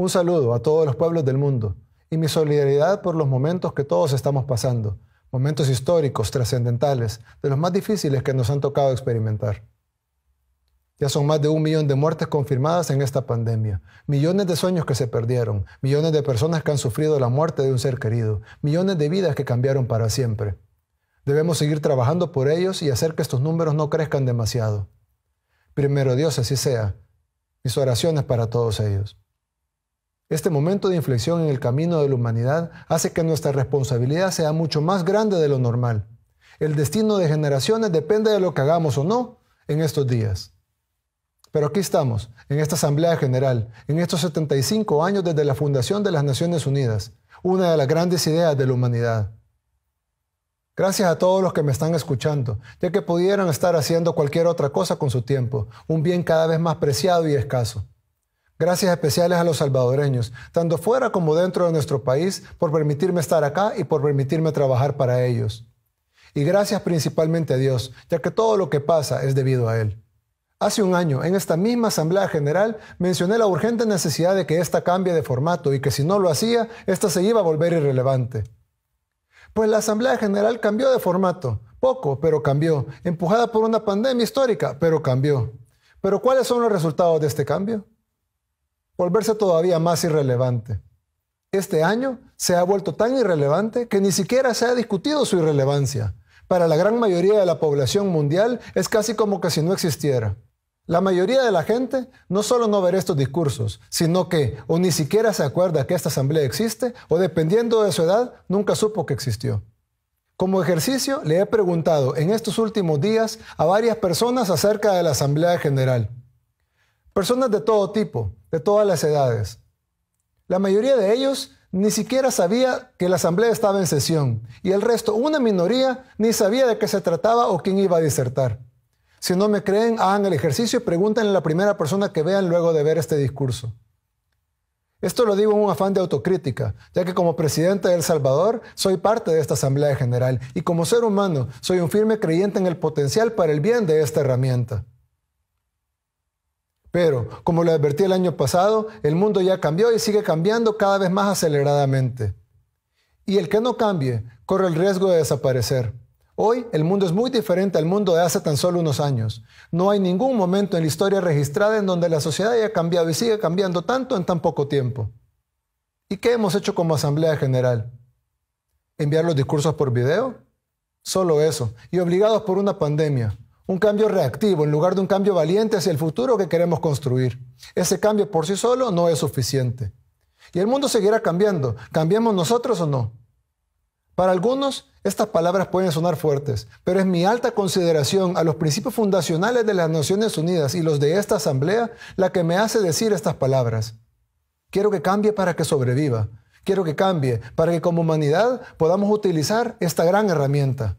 Un saludo a todos los pueblos del mundo y mi solidaridad por los momentos que todos estamos pasando, momentos históricos, trascendentales, de los más difíciles que nos han tocado experimentar. Ya son más de un millón de muertes confirmadas en esta pandemia, millones de sueños que se perdieron, millones de personas que han sufrido la muerte de un ser querido, millones de vidas que cambiaron para siempre. Debemos seguir trabajando por ellos y hacer que estos números no crezcan demasiado. Primero Dios así sea. Mis oraciones para todos ellos. Este momento de inflexión en el camino de la humanidad hace que nuestra responsabilidad sea mucho más grande de lo normal. El destino de generaciones depende de lo que hagamos o no en estos días. Pero aquí estamos, en esta Asamblea General, en estos 75 años desde la fundación de las Naciones Unidas, una de las grandes ideas de la humanidad. Gracias a todos los que me están escuchando, ya que pudieran estar haciendo cualquier otra cosa con su tiempo, un bien cada vez más preciado y escaso. Gracias especiales a los salvadoreños, tanto fuera como dentro de nuestro país, por permitirme estar acá y por permitirme trabajar para ellos. Y gracias principalmente a Dios, ya que todo lo que pasa es debido a Él. Hace un año, en esta misma Asamblea General, mencioné la urgente necesidad de que ésta cambie de formato y que si no lo hacía, ésta se iba a volver irrelevante. Pues la Asamblea General cambió de formato, poco, pero cambió, empujada por una pandemia histórica, pero cambió. Pero ¿cuáles son los resultados de este cambio? volverse todavía más irrelevante. Este año se ha vuelto tan irrelevante que ni siquiera se ha discutido su irrelevancia. Para la gran mayoría de la población mundial es casi como que si no existiera. La mayoría de la gente no solo no verá estos discursos, sino que o ni siquiera se acuerda que esta asamblea existe o dependiendo de su edad nunca supo que existió. Como ejercicio le he preguntado en estos últimos días a varias personas acerca de la Asamblea General. Personas de todo tipo, de todas las edades. La mayoría de ellos ni siquiera sabía que la asamblea estaba en sesión y el resto, una minoría, ni sabía de qué se trataba o quién iba a disertar. Si no me creen, hagan el ejercicio y pregúntenle a la primera persona que vean luego de ver este discurso. Esto lo digo en un afán de autocrítica, ya que como presidente de El Salvador soy parte de esta Asamblea General y como ser humano soy un firme creyente en el potencial para el bien de esta herramienta. Pero, como lo advertí el año pasado, el mundo ya cambió y sigue cambiando cada vez más aceleradamente. Y el que no cambie corre el riesgo de desaparecer. Hoy el mundo es muy diferente al mundo de hace tan solo unos años. No hay ningún momento en la historia registrada en donde la sociedad haya cambiado y sigue cambiando tanto en tan poco tiempo. ¿Y qué hemos hecho como Asamblea General? ¿Enviar los discursos por video? Solo eso. Y obligados por una pandemia un cambio reactivo en lugar de un cambio valiente hacia el futuro que queremos construir. Ese cambio por sí solo no es suficiente. Y el mundo seguirá cambiando, ¿cambiamos nosotros o no. Para algunos, estas palabras pueden sonar fuertes, pero es mi alta consideración a los principios fundacionales de las Naciones Unidas y los de esta Asamblea la que me hace decir estas palabras. Quiero que cambie para que sobreviva. Quiero que cambie para que como humanidad podamos utilizar esta gran herramienta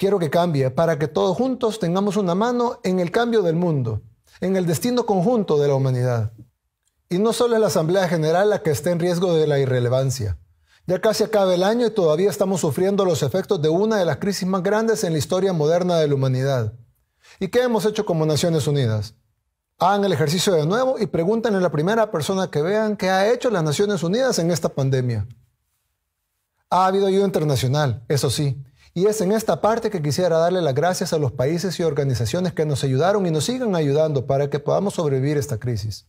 quiero que cambie para que todos juntos tengamos una mano en el cambio del mundo, en el destino conjunto de la humanidad. Y no solo es la Asamblea General la que está en riesgo de la irrelevancia. Ya casi acaba el año y todavía estamos sufriendo los efectos de una de las crisis más grandes en la historia moderna de la humanidad. ¿Y qué hemos hecho como Naciones Unidas? Hagan el ejercicio de nuevo y pregúntenle a la primera persona que vean qué ha hecho las Naciones Unidas en esta pandemia. Ha habido ayuda internacional, eso sí, y es en esta parte que quisiera darle las gracias a los países y organizaciones que nos ayudaron y nos sigan ayudando para que podamos sobrevivir esta crisis.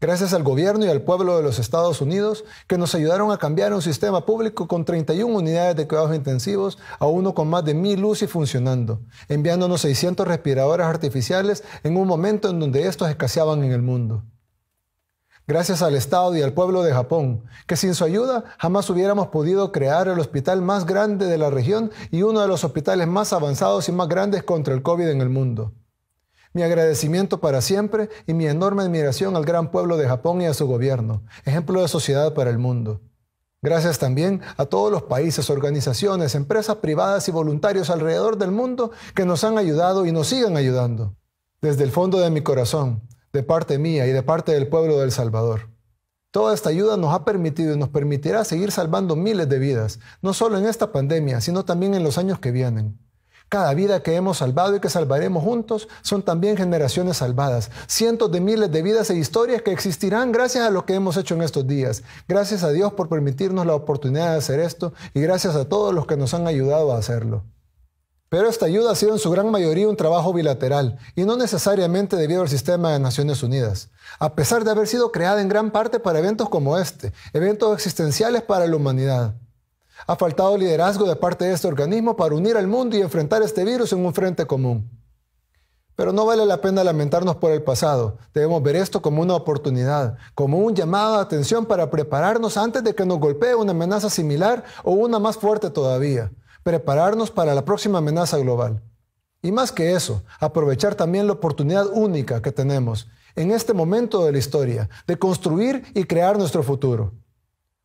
Gracias al gobierno y al pueblo de los Estados Unidos que nos ayudaron a cambiar un sistema público con 31 unidades de cuidados intensivos a uno con más de 1000 UCI funcionando, enviándonos 600 respiradores artificiales en un momento en donde estos escaseaban en el mundo. Gracias al Estado y al pueblo de Japón, que sin su ayuda jamás hubiéramos podido crear el hospital más grande de la región y uno de los hospitales más avanzados y más grandes contra el COVID en el mundo. Mi agradecimiento para siempre y mi enorme admiración al gran pueblo de Japón y a su gobierno, ejemplo de sociedad para el mundo. Gracias también a todos los países, organizaciones, empresas privadas y voluntarios alrededor del mundo que nos han ayudado y nos sigan ayudando. Desde el fondo de mi corazón, de parte mía y de parte del pueblo del Salvador. Toda esta ayuda nos ha permitido y nos permitirá seguir salvando miles de vidas, no solo en esta pandemia, sino también en los años que vienen. Cada vida que hemos salvado y que salvaremos juntos son también generaciones salvadas, cientos de miles de vidas e historias que existirán gracias a lo que hemos hecho en estos días. Gracias a Dios por permitirnos la oportunidad de hacer esto y gracias a todos los que nos han ayudado a hacerlo. Pero esta ayuda ha sido en su gran mayoría un trabajo bilateral y no necesariamente debido al sistema de Naciones Unidas, a pesar de haber sido creada en gran parte para eventos como este, eventos existenciales para la humanidad. Ha faltado liderazgo de parte de este organismo para unir al mundo y enfrentar este virus en un frente común. Pero no vale la pena lamentarnos por el pasado. Debemos ver esto como una oportunidad, como un llamado a atención para prepararnos antes de que nos golpee una amenaza similar o una más fuerte todavía prepararnos para la próxima amenaza global. Y más que eso, aprovechar también la oportunidad única que tenemos en este momento de la historia de construir y crear nuestro futuro.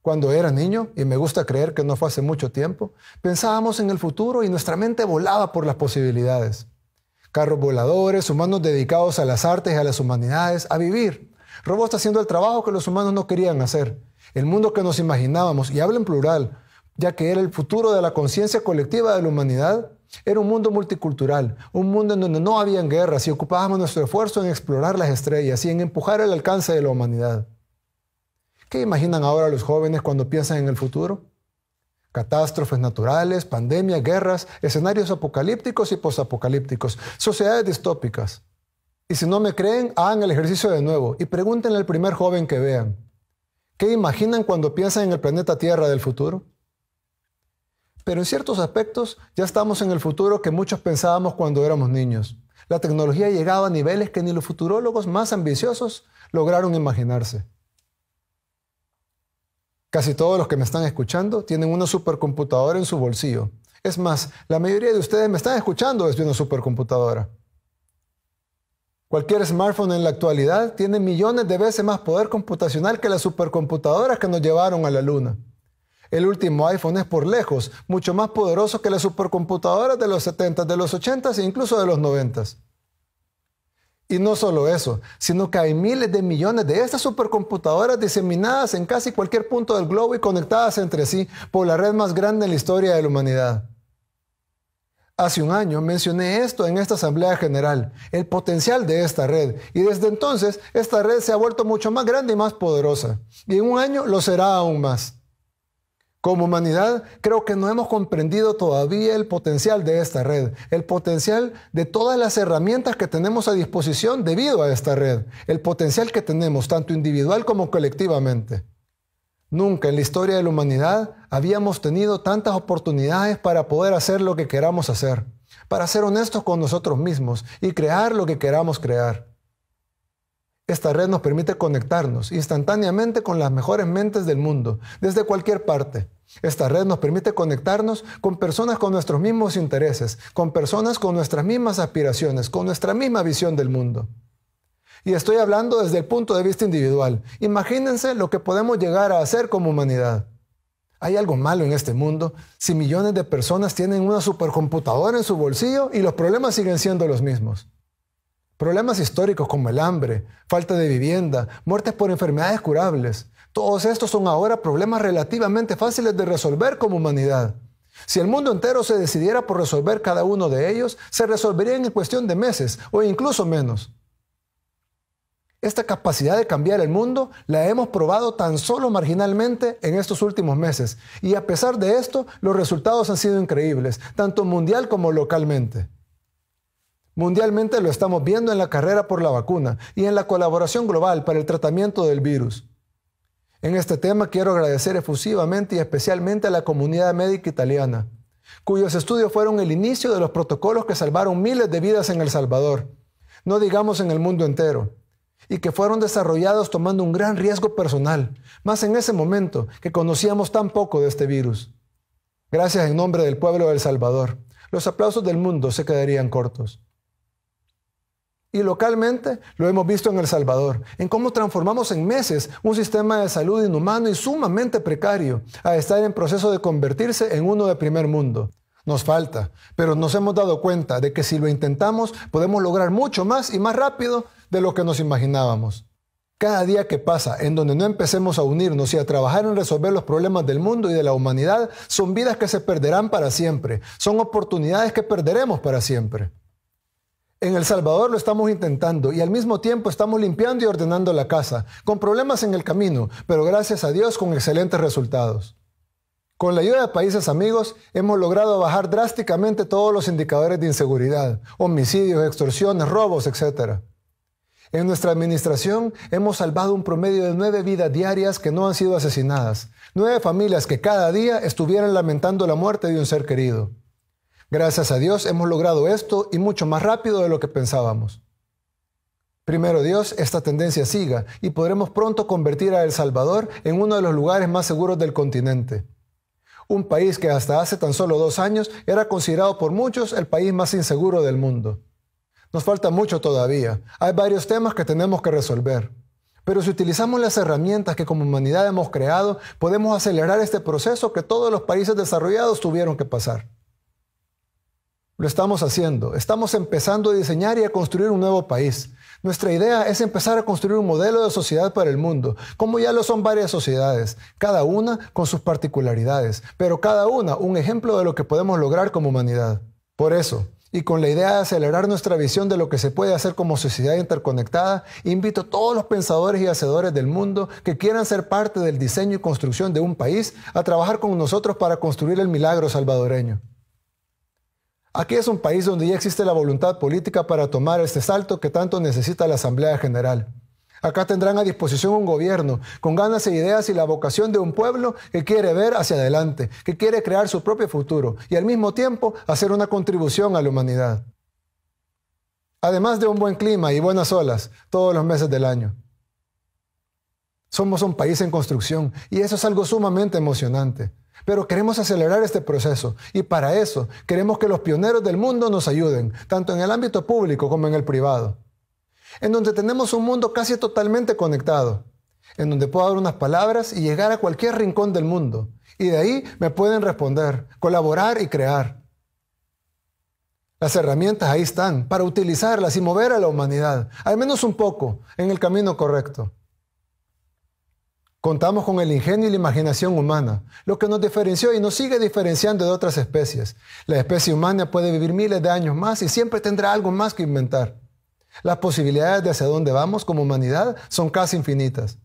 Cuando era niño, y me gusta creer que no fue hace mucho tiempo, pensábamos en el futuro y nuestra mente volaba por las posibilidades. Carros voladores, humanos dedicados a las artes y a las humanidades, a vivir. Robots haciendo el trabajo que los humanos no querían hacer. El mundo que nos imaginábamos, y hablo en plural, ya que era el futuro de la conciencia colectiva de la humanidad. Era un mundo multicultural, un mundo en donde no habían guerras y ocupábamos nuestro esfuerzo en explorar las estrellas y en empujar el alcance de la humanidad. ¿Qué imaginan ahora los jóvenes cuando piensan en el futuro? Catástrofes naturales, pandemias, guerras, escenarios apocalípticos y posapocalípticos, sociedades distópicas. Y si no me creen, hagan el ejercicio de nuevo y pregúntenle al primer joven que vean. ¿Qué imaginan cuando piensan en el planeta Tierra del futuro? pero en ciertos aspectos ya estamos en el futuro que muchos pensábamos cuando éramos niños. La tecnología llegaba a niveles que ni los futurólogos más ambiciosos lograron imaginarse. Casi todos los que me están escuchando tienen una supercomputadora en su bolsillo. Es más, la mayoría de ustedes me están escuchando desde una supercomputadora. Cualquier smartphone en la actualidad tiene millones de veces más poder computacional que las supercomputadoras que nos llevaron a la luna. El último iPhone es por lejos mucho más poderoso que las supercomputadoras de los 70, de los 80 e incluso de los 90. Y no solo eso, sino que hay miles de millones de estas supercomputadoras diseminadas en casi cualquier punto del globo y conectadas entre sí por la red más grande en la historia de la humanidad. Hace un año mencioné esto en esta Asamblea General, el potencial de esta red, y desde entonces esta red se ha vuelto mucho más grande y más poderosa, y en un año lo será aún más. Como humanidad, creo que no hemos comprendido todavía el potencial de esta red, el potencial de todas las herramientas que tenemos a disposición debido a esta red, el potencial que tenemos tanto individual como colectivamente. Nunca en la historia de la humanidad habíamos tenido tantas oportunidades para poder hacer lo que queramos hacer, para ser honestos con nosotros mismos y crear lo que queramos crear. Esta red nos permite conectarnos instantáneamente con las mejores mentes del mundo, desde cualquier parte. Esta red nos permite conectarnos con personas con nuestros mismos intereses, con personas con nuestras mismas aspiraciones, con nuestra misma visión del mundo. Y estoy hablando desde el punto de vista individual. Imagínense lo que podemos llegar a hacer como humanidad. ¿Hay algo malo en este mundo si millones de personas tienen una supercomputadora en su bolsillo y los problemas siguen siendo los mismos? Problemas históricos como el hambre, falta de vivienda, muertes por enfermedades curables, todos estos son ahora problemas relativamente fáciles de resolver como humanidad. Si el mundo entero se decidiera por resolver cada uno de ellos, se resolverían en cuestión de meses o incluso menos. Esta capacidad de cambiar el mundo la hemos probado tan solo marginalmente en estos últimos meses y a pesar de esto los resultados han sido increíbles, tanto mundial como localmente. Mundialmente lo estamos viendo en la carrera por la vacuna y en la colaboración global para el tratamiento del virus. En este tema quiero agradecer efusivamente y especialmente a la comunidad médica italiana, cuyos estudios fueron el inicio de los protocolos que salvaron miles de vidas en El Salvador, no digamos en el mundo entero, y que fueron desarrollados tomando un gran riesgo personal, más en ese momento que conocíamos tan poco de este virus. Gracias en nombre del pueblo de El Salvador. Los aplausos del mundo se quedarían cortos. Y localmente lo hemos visto en El Salvador, en cómo transformamos en meses un sistema de salud inhumano y sumamente precario a estar en proceso de convertirse en uno de primer mundo. Nos falta, pero nos hemos dado cuenta de que si lo intentamos podemos lograr mucho más y más rápido de lo que nos imaginábamos. Cada día que pasa en donde no empecemos a unirnos y a trabajar en resolver los problemas del mundo y de la humanidad son vidas que se perderán para siempre, son oportunidades que perderemos para siempre. En El Salvador lo estamos intentando y al mismo tiempo estamos limpiando y ordenando la casa, con problemas en el camino, pero gracias a Dios con excelentes resultados. Con la ayuda de países amigos hemos logrado bajar drásticamente todos los indicadores de inseguridad, homicidios, extorsiones, robos, etc. En nuestra administración hemos salvado un promedio de nueve vidas diarias que no han sido asesinadas, nueve familias que cada día estuvieran lamentando la muerte de un ser querido. Gracias a Dios hemos logrado esto y mucho más rápido de lo que pensábamos. Primero Dios, esta tendencia siga y podremos pronto convertir a El Salvador en uno de los lugares más seguros del continente. Un país que hasta hace tan solo dos años era considerado por muchos el país más inseguro del mundo. Nos falta mucho todavía. Hay varios temas que tenemos que resolver. Pero si utilizamos las herramientas que como humanidad hemos creado, podemos acelerar este proceso que todos los países desarrollados tuvieron que pasar. Lo estamos haciendo. Estamos empezando a diseñar y a construir un nuevo país. Nuestra idea es empezar a construir un modelo de sociedad para el mundo, como ya lo son varias sociedades, cada una con sus particularidades, pero cada una un ejemplo de lo que podemos lograr como humanidad. Por eso, y con la idea de acelerar nuestra visión de lo que se puede hacer como sociedad interconectada, invito a todos los pensadores y hacedores del mundo que quieran ser parte del diseño y construcción de un país a trabajar con nosotros para construir el milagro salvadoreño. Aquí es un país donde ya existe la voluntad política para tomar este salto que tanto necesita la Asamblea General. Acá tendrán a disposición un gobierno con ganas e ideas y la vocación de un pueblo que quiere ver hacia adelante, que quiere crear su propio futuro y al mismo tiempo hacer una contribución a la humanidad. Además de un buen clima y buenas olas todos los meses del año. Somos un país en construcción y eso es algo sumamente emocionante. Pero queremos acelerar este proceso y para eso queremos que los pioneros del mundo nos ayuden, tanto en el ámbito público como en el privado. En donde tenemos un mundo casi totalmente conectado, en donde puedo dar unas palabras y llegar a cualquier rincón del mundo. Y de ahí me pueden responder, colaborar y crear. Las herramientas ahí están para utilizarlas y mover a la humanidad, al menos un poco, en el camino correcto. Contamos con el ingenio y la imaginación humana, lo que nos diferenció y nos sigue diferenciando de otras especies. La especie humana puede vivir miles de años más y siempre tendrá algo más que inventar. Las posibilidades de hacia dónde vamos como humanidad son casi infinitas.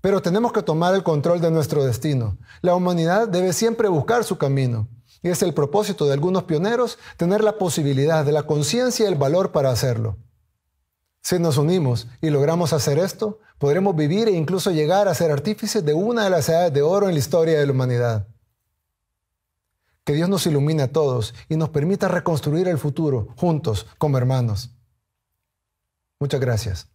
Pero tenemos que tomar el control de nuestro destino. La humanidad debe siempre buscar su camino. Y es el propósito de algunos pioneros tener la posibilidad de la conciencia y el valor para hacerlo. Si nos unimos y logramos hacer esto, podremos vivir e incluso llegar a ser artífices de una de las edades de oro en la historia de la humanidad. Que Dios nos ilumine a todos y nos permita reconstruir el futuro juntos como hermanos. Muchas gracias.